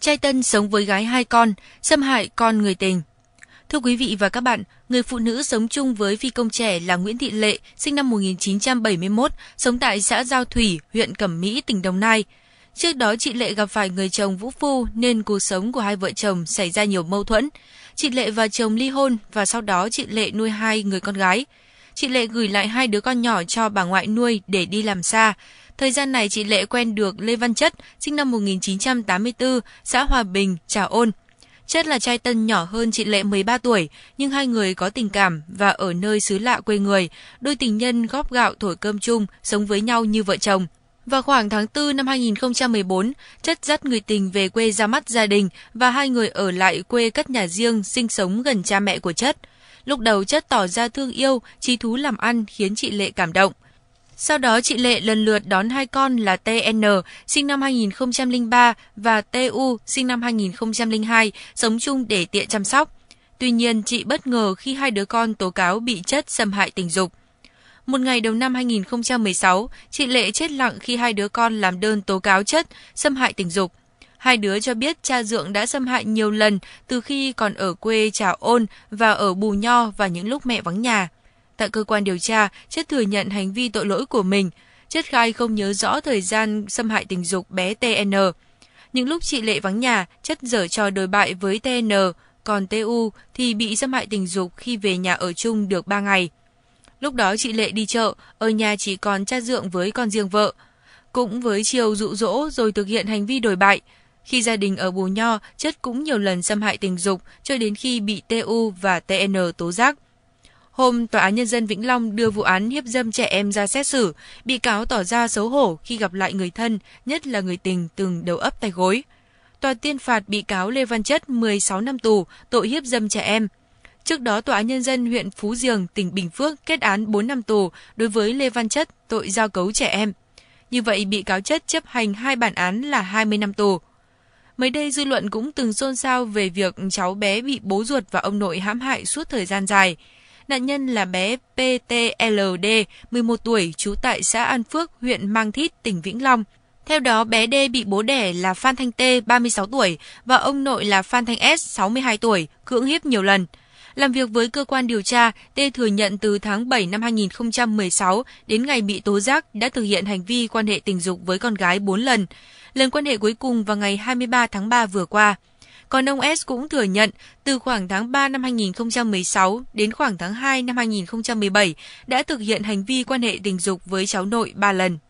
trai tân sống với gái hai con, xâm hại con người tình. Thưa quý vị và các bạn, người phụ nữ sống chung với phi công trẻ là Nguyễn Thị Lệ, sinh năm 1971, sống tại xã Giao Thủy, huyện Cẩm Mỹ, tỉnh Đồng Nai. Trước đó chị Lệ gặp phải người chồng vũ phu nên cuộc sống của hai vợ chồng xảy ra nhiều mâu thuẫn. Chị Lệ và chồng ly hôn và sau đó chị Lệ nuôi hai người con gái. Chị Lệ gửi lại hai đứa con nhỏ cho bà ngoại nuôi để đi làm xa. Thời gian này chị Lệ quen được Lê Văn Chất, sinh năm 1984, xã Hòa Bình, Trà Ôn. Chất là trai tân nhỏ hơn chị Lệ 13 tuổi, nhưng hai người có tình cảm và ở nơi xứ lạ quê người. Đôi tình nhân góp gạo thổi cơm chung, sống với nhau như vợ chồng. Vào khoảng tháng 4 năm 2014, Chất dắt người tình về quê ra mắt gia đình và hai người ở lại quê cất nhà riêng sinh sống gần cha mẹ của Chất. Lúc đầu Chất tỏ ra thương yêu, trí thú làm ăn khiến chị Lệ cảm động. Sau đó chị Lệ lần lượt đón hai con là TN sinh năm 2003 và TU sinh năm 2002 sống chung để tiện chăm sóc. Tuy nhiên, chị bất ngờ khi hai đứa con tố cáo bị chất xâm hại tình dục. Một ngày đầu năm 2016, chị Lệ chết lặng khi hai đứa con làm đơn tố cáo chất xâm hại tình dục. Hai đứa cho biết cha dượng đã xâm hại nhiều lần từ khi còn ở quê Trà Ôn và ở Bù Nho và những lúc mẹ vắng nhà tại cơ quan điều tra, Chất thừa nhận hành vi tội lỗi của mình. Chất khai không nhớ rõ thời gian xâm hại tình dục bé TN. Những lúc chị Lệ vắng nhà, Chất dở trò đối bại với TN, còn TU thì bị xâm hại tình dục khi về nhà ở chung được 3 ngày. Lúc đó chị Lệ đi chợ, ở nhà chỉ còn cha dượng với con riêng vợ. Cũng với chiều dụ dỗ rồi thực hiện hành vi đổi bại. Khi gia đình ở Bù Nho, Chất cũng nhiều lần xâm hại tình dục cho đến khi bị TU và TN tố giác. Hôm Tòa án Nhân dân Vĩnh Long đưa vụ án hiếp dâm trẻ em ra xét xử, bị cáo tỏ ra xấu hổ khi gặp lại người thân, nhất là người tình từng đầu ấp tay gối. Tòa tuyên phạt bị cáo Lê Văn Chất 16 năm tù, tội hiếp dâm trẻ em. Trước đó, Tòa án Nhân dân huyện Phú Diềng, tỉnh Bình Phước kết án 4 năm tù đối với Lê Văn Chất, tội giao cấu trẻ em. Như vậy, bị cáo Chất chấp hành hai bản án là 20 năm tù. Mới đây, dư luận cũng từng xôn xao về việc cháu bé bị bố ruột và ông nội hãm hại suốt thời gian dài. Nạn nhân là bé PTLD, 11 tuổi, trú tại xã An Phước, huyện Mang Thít, tỉnh Vĩnh Long. Theo đó, bé D bị bố đẻ là Phan Thanh T, 36 tuổi, và ông nội là Phan Thanh S, 62 tuổi, cưỡng hiếp nhiều lần. Làm việc với cơ quan điều tra, T thừa nhận từ tháng 7 năm 2016 đến ngày bị tố giác đã thực hiện hành vi quan hệ tình dục với con gái 4 lần. Lần quan hệ cuối cùng vào ngày 23 tháng 3 vừa qua. Còn ông S cũng thừa nhận, từ khoảng tháng 3 năm 2016 đến khoảng tháng 2 năm 2017 đã thực hiện hành vi quan hệ tình dục với cháu nội 3 lần.